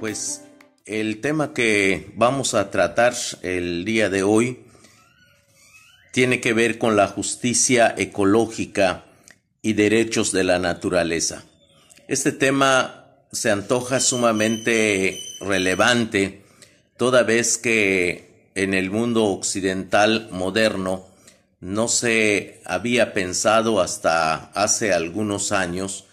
pues el tema que vamos a tratar el día de hoy tiene que ver con la justicia ecológica y derechos de la naturaleza. Este tema se antoja sumamente relevante toda vez que en el mundo occidental moderno no se había pensado hasta hace algunos años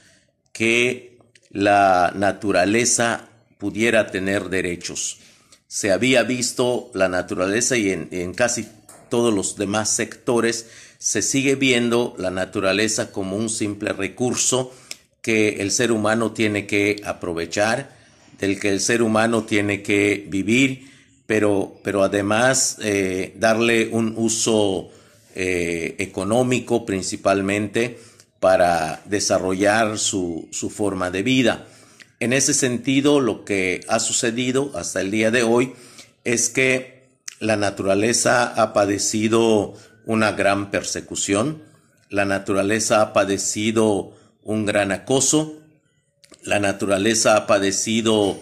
que la naturaleza pudiera tener derechos. Se había visto la naturaleza y en, casi todos los demás sectores se sigue viendo la naturaleza como un simple recurso que el ser humano tiene que aprovechar, del que el ser humano tiene que vivir, pero, pero además eh, darle un uso eh, económico principalmente para desarrollar su forma de vida. En ese sentido, lo que ha sucedido hasta el día de hoy es que la naturaleza ha padecido una gran persecución, la naturaleza ha padecido un gran acoso, la naturaleza ha padecido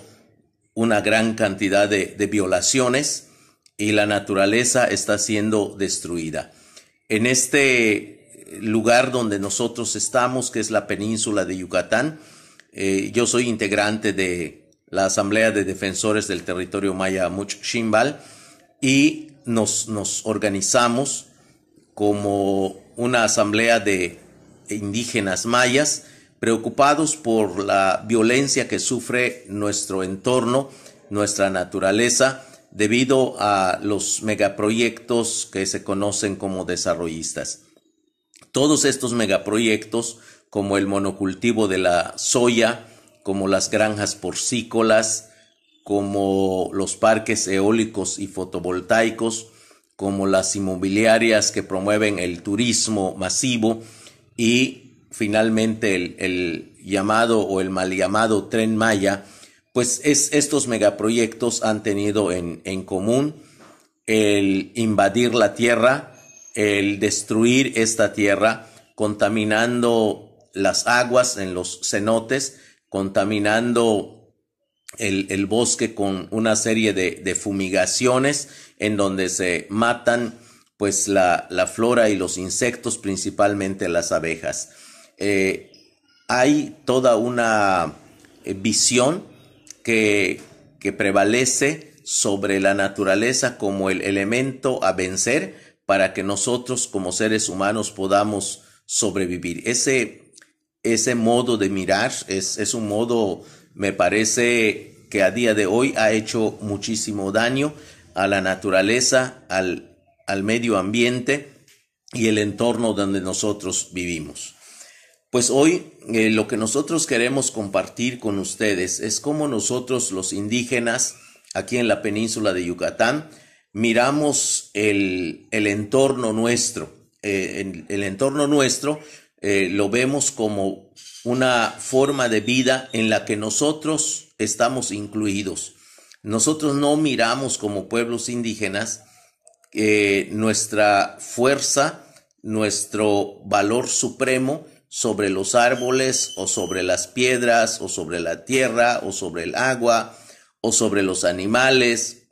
una gran cantidad de, violaciones y la naturaleza está siendo destruida. En este lugar donde nosotros estamos, que es la península de Yucatán, eh, yo soy integrante de la Asamblea de Defensores del Territorio Maya Much y nos, nos organizamos como una asamblea de indígenas mayas preocupados por la violencia que sufre nuestro entorno, nuestra naturaleza, debido a los megaproyectos que se conocen como desarrollistas. Todos estos megaproyectos como el monocultivo de la soya, como las granjas porcícolas, como los parques eólicos y fotovoltaicos, como las inmobiliarias que promueven el turismo masivo y finalmente el, llamado o el mal llamado tren Maya, pues es, estos megaproyectos han tenido en, en común el invadir la tierra, el destruir esta tierra, contaminando las aguas en los cenotes, contaminando el, bosque con una serie de, fumigaciones en donde se matan pues la, la flora y los insectos, principalmente las abejas. Eh, hay toda una eh, visión que, que, prevalece sobre la naturaleza como el elemento a vencer para que nosotros como seres humanos podamos sobrevivir. Ese ese modo de mirar es, es un modo, me parece, que a día de hoy ha hecho muchísimo daño a la naturaleza, al, al medio ambiente y el entorno donde nosotros vivimos. Pues hoy eh, lo que nosotros queremos compartir con ustedes es cómo nosotros los indígenas aquí en la península de Yucatán miramos el, el entorno nuestro. Eh, el entorno nuestro eh, lo vemos como una forma de vida en la que nosotros estamos incluidos. Nosotros no miramos como pueblos indígenas eh, nuestra fuerza, nuestro valor supremo sobre los árboles o sobre las piedras o sobre la tierra o sobre el agua o sobre los animales,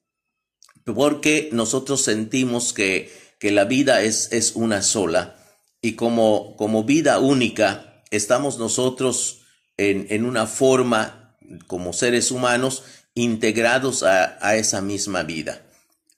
porque nosotros sentimos que, que la vida es, es una sola y como, como vida única estamos nosotros en, una forma como seres humanos integrados a, esa misma vida.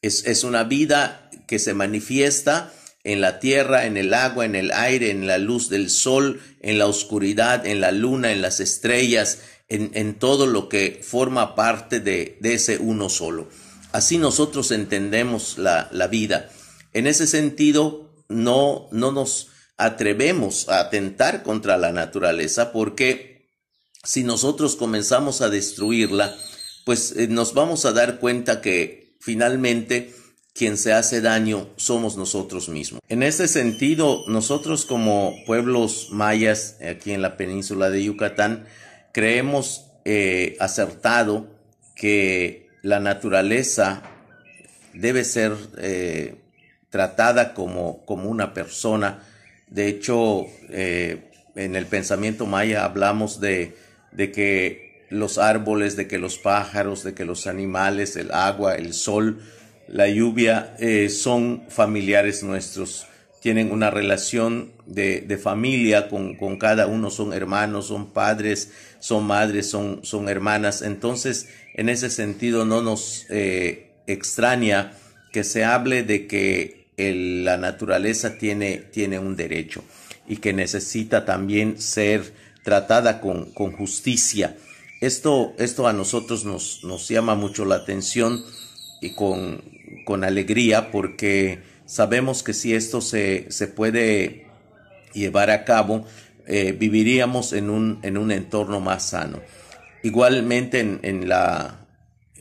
Es, una vida que se manifiesta en la tierra, en el agua, en el aire, en la luz del sol, en la oscuridad, en la luna, en las estrellas, en, en todo lo que forma parte de, ese uno solo. Así nosotros entendemos la, la vida. En ese sentido, no, no nos atrevemos a atentar contra la naturaleza porque si nosotros comenzamos a destruirla, pues eh, nos vamos a dar cuenta que finalmente quien se hace daño somos nosotros mismos. En ese sentido, nosotros como pueblos mayas aquí en la península de Yucatán, creemos eh, acertado que la naturaleza debe ser eh, tratada como, como una persona, de hecho, eh, en el pensamiento maya hablamos de, de que los árboles, de que los pájaros, de que los animales, el agua, el sol, la lluvia eh, son familiares nuestros, tienen una relación de, de familia con, con, cada uno, son hermanos, son padres, son madres, son, son hermanas. Entonces, en ese sentido, no nos eh, extraña que se hable de que la naturaleza tiene, un derecho y que necesita también ser tratada con, justicia. Esto, esto a nosotros nos, llama mucho la atención y con, alegría porque sabemos que si esto se, se puede llevar a cabo, eh, viviríamos en un, en un entorno más sano. Igualmente en la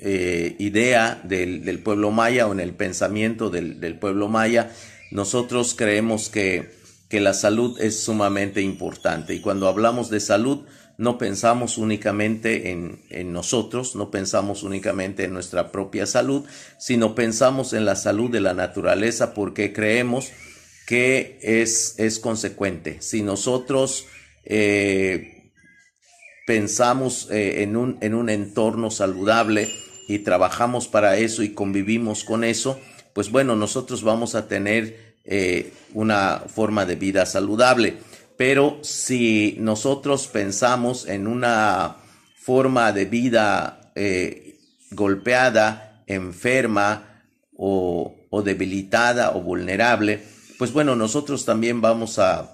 eh, idea del, pueblo maya o en el pensamiento del, pueblo maya, nosotros creemos que, que, la salud es sumamente importante. Y cuando hablamos de salud, no pensamos únicamente en, en nosotros, no pensamos únicamente en nuestra propia salud, sino pensamos en la salud de la naturaleza porque creemos que es, es consecuente. Si nosotros eh, pensamos eh, en un entorno saludable, y trabajamos para eso y convivimos con eso, pues bueno, nosotros vamos a tener eh, una forma de vida saludable. Pero si nosotros pensamos en una forma de vida eh, golpeada, enferma o, debilitada o vulnerable, pues bueno, nosotros también vamos a,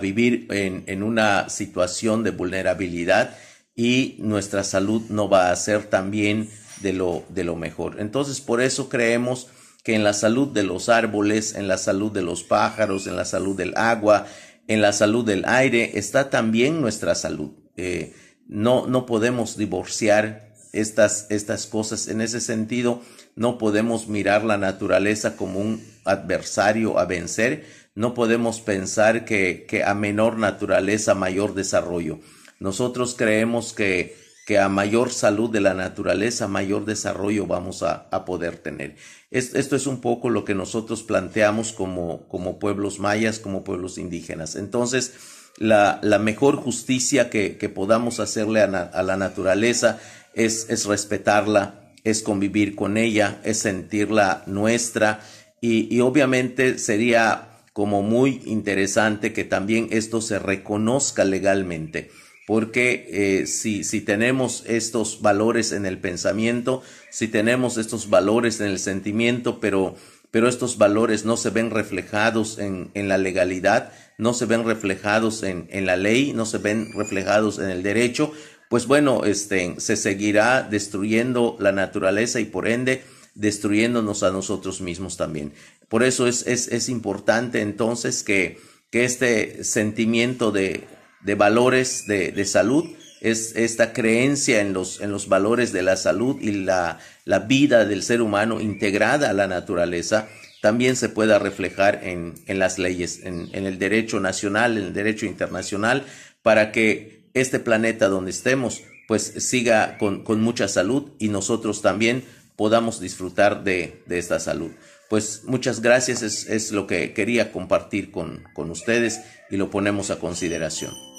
vivir en, en una situación de vulnerabilidad y nuestra salud no va a ser también de lo, de lo mejor. Entonces, por eso creemos que en la salud de los árboles, en la salud de los pájaros, en la salud del agua, en la salud del aire, está también nuestra salud. Eh, no, no podemos divorciar estas, estas cosas. En ese sentido, no podemos mirar la naturaleza como un adversario a vencer. No podemos pensar que, que a menor naturaleza, mayor desarrollo. Nosotros creemos que, a mayor salud de la naturaleza, mayor desarrollo vamos a, poder tener. esto es un poco lo que nosotros planteamos como, pueblos mayas, como pueblos indígenas. Entonces, la, mejor justicia que, podamos hacerle a, la naturaleza es, respetarla, es convivir con ella, es sentirla nuestra y, y obviamente sería como muy interesante que también esto se reconozca legalmente porque eh, si, si tenemos estos valores en el pensamiento, si tenemos estos valores en el sentimiento, pero, pero estos valores no se ven reflejados en, en la legalidad, no se ven reflejados en, en la ley, no se ven reflejados en el derecho, pues bueno, este, se seguirá destruyendo la naturaleza y por ende destruyéndonos a nosotros mismos también. Por eso es, es, es importante entonces que, que este sentimiento de de valores de, salud, es esta creencia en los, en los valores de la salud y la, vida del ser humano integrada a la naturaleza también se pueda reflejar en, en las leyes, en, el derecho nacional, en el derecho internacional, para que este planeta donde estemos pues siga con, con mucha salud y nosotros también podamos disfrutar de, de esta salud. Pues muchas gracias, es, es lo que quería compartir con, con ustedes y lo ponemos a consideración.